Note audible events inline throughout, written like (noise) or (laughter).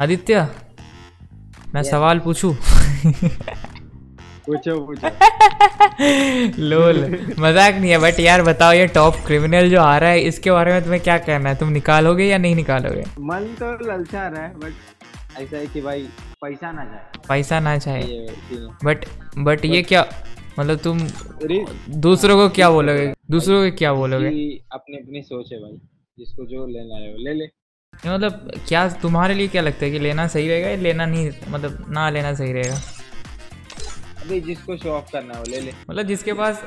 आदित्य मैं yes. सवाल पूछू पूछो पूछो (laughs) लोल मजाक नहीं है बट यार बताओ ये टॉप क्रिमिनल जो आ रहा है इसके बारे में तुम्हें क्या कहना है तुम निकालोगे या नहीं निकालोगे मन तो ललचा रहा है बट ऐसा है कि भाई पैसा ना चाहे पैसा ना चाहे बट बट ये क्या मतलब तुम दूसरों को क्या बोलोगे दूसरों को क्या बोलोगे अपनी अपनी सोच है भाई जिसको जो लेना है वो ले ले ये मतलब क्या तुम्हारे लिए क्या लगता है कि लेना सही रहेगा या लेना नहीं मतलब ना लेना सही रहेगा अबे जिसको शो ऑफ करना हो ले ले मतलब जिसके पास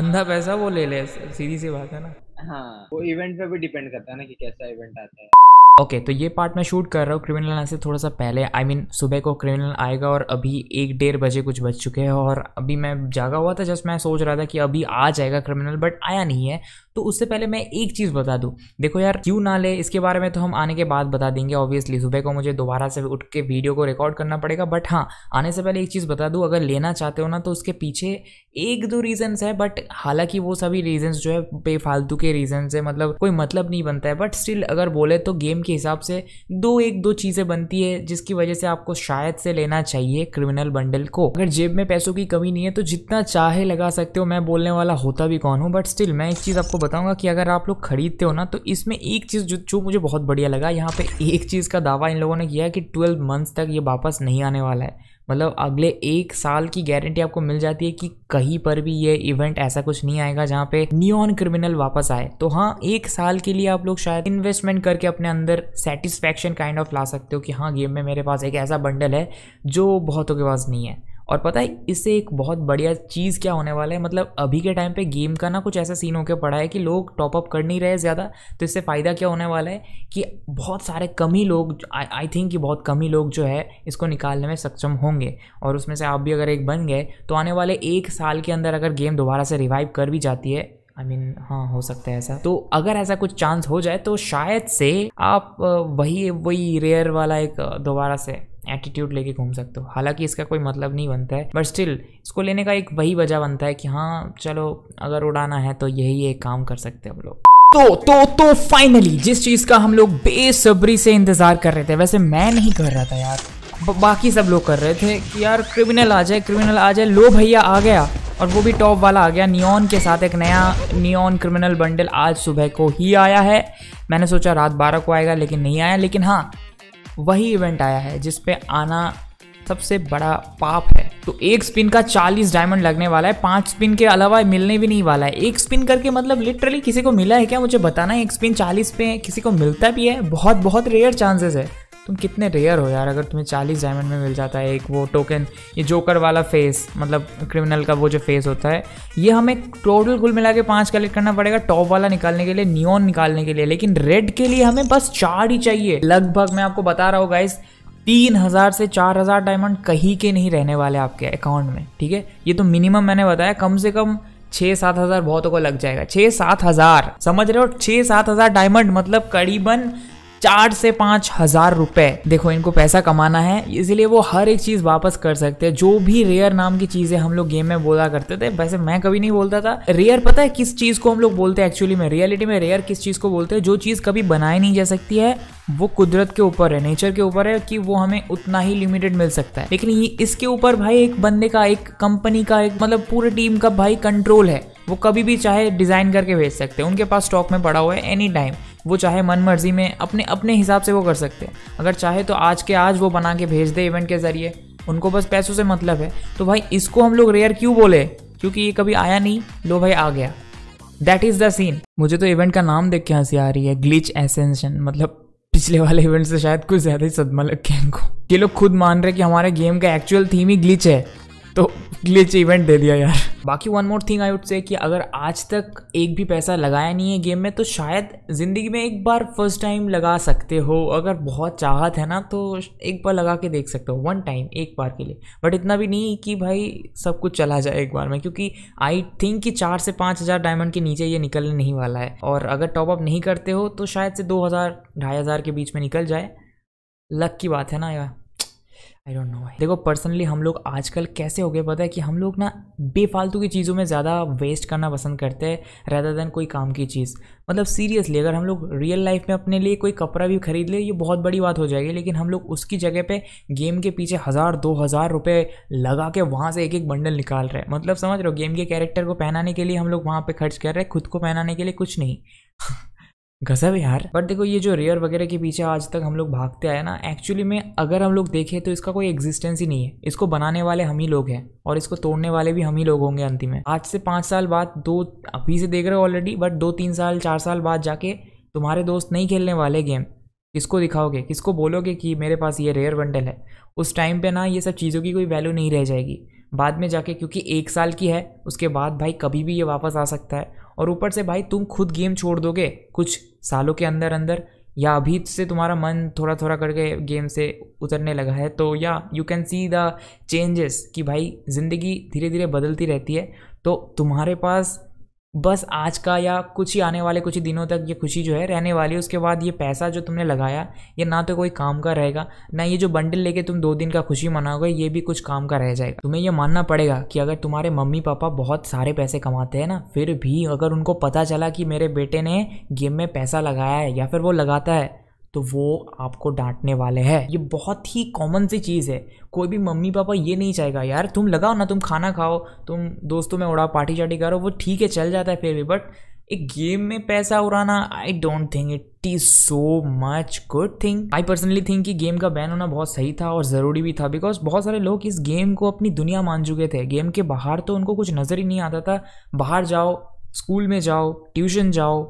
अंधा पैसा वो ले ले सीधी सी बात है ना हाँ वो इवेंट पे भी डिपेंड करता है ना कि कैसा इवेंट आता है ओके okay, तो ये पार्ट मैं शूट कर रहा हूँ क्रिमिनल आने से थोड़ा सा पहले आई I मीन mean, सुबह को क्रिमिनल आएगा और अभी एक डेढ़ बजे कुछ बज चुके हैं और अभी मैं जागा हुआ था जस्ट मैं सोच रहा था कि अभी आ जाएगा क्रिमिनल बट आया नहीं है तो उससे पहले मैं एक चीज़ बता दूँ देखो यार क्यों ना ले इसके बारे में तो हम आने के बाद बता देंगे ऑब्वियसली सुबह को मुझे दोबारा से उठ के वीडियो को रिकॉर्ड करना पड़ेगा बट हाँ आने से पहले एक चीज़ बता दूँ अगर लेना चाहते हो ना तो उसके पीछे एक दो रीजन्स है बट हालांकि वो सभी रीजन्स जो है बेफालतू के रीजंस है मतलब कोई मतलब नहीं बनता है बट स्टिल अगर बोले तो गेम के हिसाब से दो एक दो चीज़ें बनती है जिसकी वजह से आपको शायद से लेना चाहिए क्रिमिनल बंडल को अगर जेब में पैसों की कमी नहीं है तो जितना चाहे लगा सकते हो मैं बोलने वाला होता भी कौन हूँ बट स्टिल मैं एक चीज़ आपको बताऊंगा कि अगर आप लोग खरीदते हो ना तो इसमें एक चीज़ जो जो मुझे बहुत बढ़िया लगा यहाँ पे (laughs) एक चीज़ का दावा इन लोगों ने किया है कि ट्वेल्व मंथ्स तक ये वापस नहीं आने वाला है मतलब अगले एक साल की गारंटी आपको मिल जाती है कि कहीं पर भी ये इवेंट ऐसा कुछ नहीं आएगा जहाँ पे नियॉन क्रिमिनल वापस आए तो हाँ एक साल के लिए आप लोग शायद इन्वेस्टमेंट करके अपने अंदर सेटिस्फैक्शन काइंड ऑफ ला सकते हो कि हाँ गेम में मेरे पास एक ऐसा बंडल है जो बहुतों के पास नहीं है और पता है इससे एक बहुत बढ़िया चीज़ क्या होने वाला है मतलब अभी के टाइम पे गेम का ना कुछ ऐसा सीन होकर पड़ा है कि लोग टॉपअप कर नहीं रहे ज़्यादा तो इससे फ़ायदा क्या होने वाला है कि बहुत सारे कम ही लोग आई थिंक कि बहुत कम ही लोग जो है इसको निकालने में सक्षम होंगे और उसमें से आप भी अगर एक बन गए तो आने वाले एक साल के अंदर अगर गेम दोबारा से रिवाइव कर भी जाती है आई I मीन mean, हाँ हो सकता है ऐसा तो अगर ऐसा कुछ चांस हो जाए तो शायद से आप वही वही रेयर वाला एक दोबारा से एटीट्यूड लेके घूम सकते हो हालांकि इसका कोई मतलब नहीं बनता है बट स्टिल इसको लेने का एक वही वजह बनता है कि हाँ चलो अगर उड़ाना है तो यही एक काम कर सकते हैं हम लोग तो तो तो फाइनली जिस चीज़ का हम लोग बेसब्री से इंतज़ार कर रहे थे वैसे मैं नहीं कर रहा था यार बाकी सब लोग कर रहे थे कि यार क्रिमिनल आ जाए क्रिमिनल आ जाए लो भैया आ गया और वो भी टॉप वाला आ गया नियॉन के साथ एक नया नियॉन क्रिमिनल बंडल आज सुबह को ही आया है मैंने सोचा रात बारह को आएगा लेकिन नहीं आया लेकिन हाँ वही इवेंट आया है जिस पे आना सबसे बड़ा पाप है तो एक स्पिन का 40 डायमंड लगने वाला है पांच स्पिन के अलावा मिलने भी नहीं वाला है एक स्पिन करके मतलब लिटरली किसी को मिला है क्या मुझे बताना है एक स्पिन 40 पे किसी को मिलता भी है बहुत बहुत रेयर चांसेस है तुम कितने रेयर हो यार अगर तुम्हें चालीस डायमंड में मिल जाता है एक वो टोकन ये जोकर वाला फेस मतलब क्रिमिनल का वो जो फेस होता है ये हमें टोटल कुल मिला के पाँच कलेक्ट करना पड़ेगा टॉप वाला निकालने के लिए नियोन निकालने के लिए लेकिन रेड के लिए हमें बस चार ही चाहिए लगभग मैं आपको बता रहा हूँ गाइस तीन हज़ार से चार हज़ार डायमंड कहीं के नहीं रहने वाले आपके अकाउंट में ठीक है ये तो मिनिमम मैंने बताया कम से कम छः सात हज़ार बहुतों को लग जाएगा छः सात हज़ार समझ रहे हो छः सात हज़ार डायमंड मतलब करीबन चार से पांच हजार रुपए देखो इनको पैसा कमाना है इसलिए वो हर एक चीज वापस कर सकते हैं जो भी रेयर नाम की चीजें हम लोग गेम में बोला करते थे वैसे मैं कभी नहीं बोलता था रेयर पता है किस चीज को हम लोग बोलते हैं एक्चुअली में रियलिटी में रेयर किस चीज को बोलते हैं जो चीज कभी बनाई नहीं जा सकती है वो कुदरत के ऊपर है नेचर के ऊपर है कि वो हमें उतना ही लिमिटेड मिल सकता है लेकिन ये इसके ऊपर भाई एक बंदे का एक कंपनी का एक मतलब पूरे टीम का भाई कंट्रोल है वो कभी भी चाहे डिजाइन करके भेज सकते हैं उनके पास स्टॉक में पड़ा हुआ है एनी टाइम वो चाहे मन मर्जी में अपने अपने हिसाब से वो कर सकते हैं अगर चाहे तो आज के आज वो बना के भेज दे इवेंट के ज़रिए उनको बस पैसों से मतलब है तो भाई इसको हम लोग रेयर क्यों बोले क्योंकि ये कभी आया नहीं लो भाई आ गया दैट इज़ द सीन मुझे तो इवेंट का नाम देख के हंसी आ रही है ग्लिच एसेंशन मतलब पिछले वाले इवेंट से शायद कुछ ज़्यादा ही सदमा लग गया इनको ये लोग खुद मान रहे कि हमारे गेम का एक्चुअल थीम ही ग्लिच है तो ग्लिच इवेंट दे दिया यार बाकी one more thing I would say कि अगर आज तक एक भी पैसा लगाया नहीं है गेम में तो शायद ज़िंदगी में एक बार फर्स्ट टाइम लगा सकते हो अगर बहुत चाहत है ना तो एक बार लगा के देख सकते हो वन टाइम एक बार के लिए बट इतना भी नहीं कि भाई सब कुछ चला जाए एक बार में क्योंकि आई थिंक कि चार से पाँच हज़ार डायमंड के नीचे ये निकलने नहीं वाला है और अगर टॉप अप नहीं करते हो तो शायद से दो हज़ार ढाई हज़ार के बीच में निकल जाए लक की बात है ना यार आई डोंट नो देखो पर्सनली हम लोग आजकल कैसे हो गए पता है कि हम लोग ना बेफालतू की चीज़ों में ज़्यादा वेस्ट करना पसंद करते हैं रैदर देन कोई काम की चीज़ मतलब सीरियसली अगर हम लोग रियल लाइफ में अपने लिए कोई कपड़ा भी खरीद ले ये बहुत बड़ी बात हो जाएगी लेकिन हम लोग उसकी जगह पे गेम के पीछे हज़ार दो हज़ार रुपये लगा के वहाँ से एक एक बंडल निकाल रहे हैं मतलब समझ रहे हो गेम के कैरेक्टर को पहनाने के लिए हम लोग वहाँ पर खर्च कर रहे हैं खुद को पहनाने के लिए कुछ नहीं (laughs) गजब यार बट देखो ये जो रेयर वगैरह के पीछे आज तक हम लोग भागते आए ना एक्चुअली में अगर हम लोग देखें तो इसका कोई एग्जिस्टेंस ही नहीं है इसको बनाने वाले हम ही लोग हैं और इसको तोड़ने वाले भी हम ही लोग होंगे अंतिम में आज से पाँच साल बाद दो अभी से देख रहे हो ऑलरेडी बट दो तीन साल चार साल बाद जाके तुम्हारे दोस्त नहीं खेलने वाले गेम किसको दिखाओगे किसको बोलोगे कि मेरे पास ये रेयर बंडल है उस टाइम पर ना ये सब चीज़ों की कोई वैल्यू नहीं रह जाएगी बाद में जाके क्योंकि एक साल की है उसके बाद भाई कभी भी ये वापस आ सकता है और ऊपर से भाई तुम खुद गेम छोड़ दोगे कुछ सालों के अंदर अंदर या अभी से तुम्हारा मन थोड़ा थोड़ा करके गेम से उतरने लगा है तो या you can see the changes कि भाई ज़िंदगी धीरे धीरे बदलती रहती है तो तुम्हारे पास बस आज का या कुछ ही आने वाले कुछ ही दिनों तक ये खुशी जो है रहने वाली है उसके बाद ये पैसा जो तुमने लगाया ये ना तो कोई काम का रहेगा ना ये जो बंडल लेके तुम दो दिन का खुशी मनाओगे ये भी कुछ काम का रह जाएगा तुम्हें ये मानना पड़ेगा कि अगर तुम्हारे मम्मी पापा बहुत सारे पैसे कमाते हैं ना फिर भी अगर उनको पता चला कि मेरे बेटे ने गेम में पैसा लगाया है या फिर वो लगाता है तो वो आपको डांटने वाले हैं ये बहुत ही कॉमन सी चीज़ है कोई भी मम्मी पापा ये नहीं चाहेगा यार तुम लगाओ ना तुम खाना खाओ तुम दोस्तों में उड़ाओ पार्टी चार्टी करो वो ठीक है चल जाता है फिर भी बट एक गेम में पैसा उड़ाना I don't think it is so much good thing I personally think कि गेम का बैन होना बहुत सही था और ज़रूरी भी था बिकॉज बहुत सारे लोग इस गेम को अपनी दुनिया मान चुके थे गेम के बाहर तो उनको कुछ नज़र ही नहीं आता था बाहर जाओ स्कूल में जाओ ट्यूशन जाओ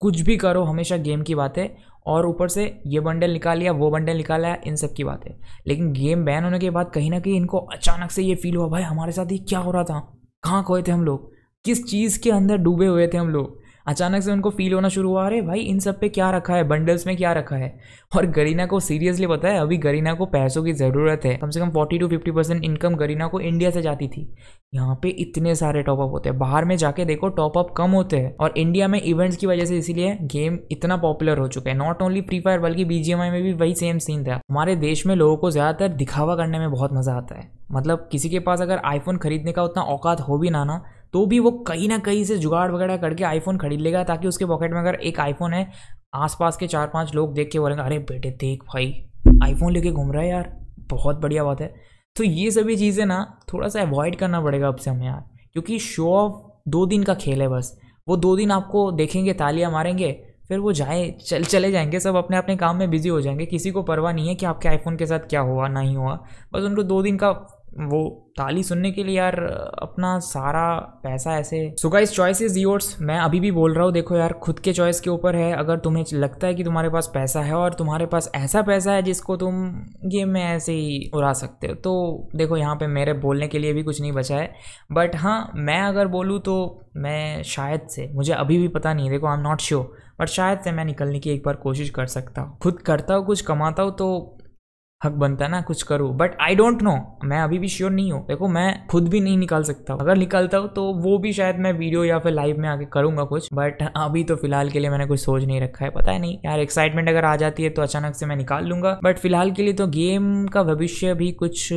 कुछ भी करो हमेशा गेम की बात है और ऊपर से ये बंडल निकाल लिया वो बंडल निकाला है इन सब की बात है लेकिन गेम बैन होने के बाद कहीं ना कहीं इनको अचानक से ये फील हुआ भाई हमारे साथ ये क्या हो रहा था कहाँ खोए थे हम लोग किस चीज़ के अंदर डूबे हुए थे हम लोग अचानक से उनको फील होना शुरू हुआ अरे भाई इन सब पे क्या रखा है बंडल्स में क्या रखा है और गरीना को सीरियसली पता है अभी गरीना को पैसों की ज़रूरत है कम से कम forty two fifty percent income Garena को इंडिया से जाती थी यहाँ पे इतने सारे टॉपअप होते हैं बाहर में जाके देखो टॉपअप कम होते हैं और इंडिया में इवेंट्स की वजह से इसीलिए गेम इतना पॉपुलर हो चुका है नॉट ओनली फ्री फायर बल्कि बीजीएमआई में भी वही सेम सीन था हमारे देश में लोगों को ज़्यादातर दिखावा करने में बहुत मज़ा आता है मतलब किसी के पास अगर आईफोन खरीदने का उतना औकात हो भी ना ना तो भी वो कहीं ना कहीं से जुगाड़ वगैरह करके आईफोन खरीद लेगा ताकि उसके पॉकेट में अगर एक आईफोन है आसपास के चार पांच लोग देख के बोलेंगे अरे बेटे देख भाई आईफोन लेके घूम रहा है यार बहुत बढ़िया बात है तो ये सभी चीज़ें ना थोड़ा सा अवॉइड करना पड़ेगा अब से हमें यार क्योंकि शो ऑफ दो दिन का खेल है बस वो दो दिन आपको देखेंगे तालियां मारेंगे फिर वो जाए चल चले जाएंगे सब अपने अपने काम में बिजी हो जाएंगे किसी को परवाह नहीं है कि आपके आईफोन के साथ क्या हुआ नहीं हुआ बस उनको दो दिन का वो ताली सुनने के लिए यार अपना सारा पैसा ऐसे so guys choice is yours मैं अभी भी बोल रहा हूँ देखो यार खुद के चॉइस के ऊपर है अगर तुम्हें लगता है कि तुम्हारे पास पैसा है और तुम्हारे पास ऐसा पैसा है जिसको तुम गेम में ऐसे ही उड़ा सकते हो तो देखो यहाँ पे मेरे बोलने के लिए भी कुछ नहीं बचा है बट हाँ मैं अगर बोलूँ तो मैं शायद से मुझे अभी भी पता नहीं देखो I am not sure but शायद से मैं निकलने की एक बार कोशिश कर सकता हूँ खुद करता हूँ कुछ कमाता हूँ तो हक बनता है ना कुछ करूँ बट आई डोंट नो मैं अभी भी श्योर नहीं हूँ देखो मैं खुद भी नहीं निकाल सकता अगर निकालता हूँ तो वो भी शायद मैं वीडियो या फिर लाइव में आके करूंगा कुछ बट अभी तो फिलहाल के लिए मैंने कुछ सोच नहीं रखा है पता है नहीं यार एक्साइटमेंट अगर आ जाती है तो अचानक से मैं निकाल लूंगा बट फिलहाल के लिए तो गेम का भविष्य भी कुछ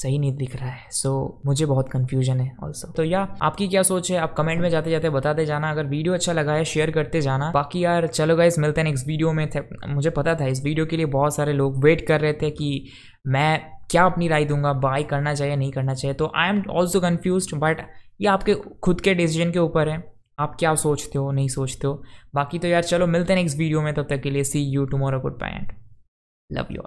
सही नहीं दिख रहा है सो so, मुझे बहुत कन्फ्यूजन है ऑल्सो तो या आपकी क्या सोच है आप कमेंट में जाते जाते बताते जाना अगर वीडियो अच्छा लगा है शेयर करते जाना बाकी यार चलो गाइस मिलते हैं नेक्स्ट वीडियो में थे मुझे पता था इस वीडियो के लिए बहुत सारे लोग वेट कर रहे थे कि मैं क्या अपनी राय दूंगा बाय करना चाहिए नहीं करना चाहिए तो I am also confuse but ये आपके खुद के डिसीजन के ऊपर है आप क्या सोचते हो नहीं सोचते हो बाकी तो यार चलो मिलते हैं नेक्स्ट वीडियो में तब तक के लिए see you tomorrow goodbye and love you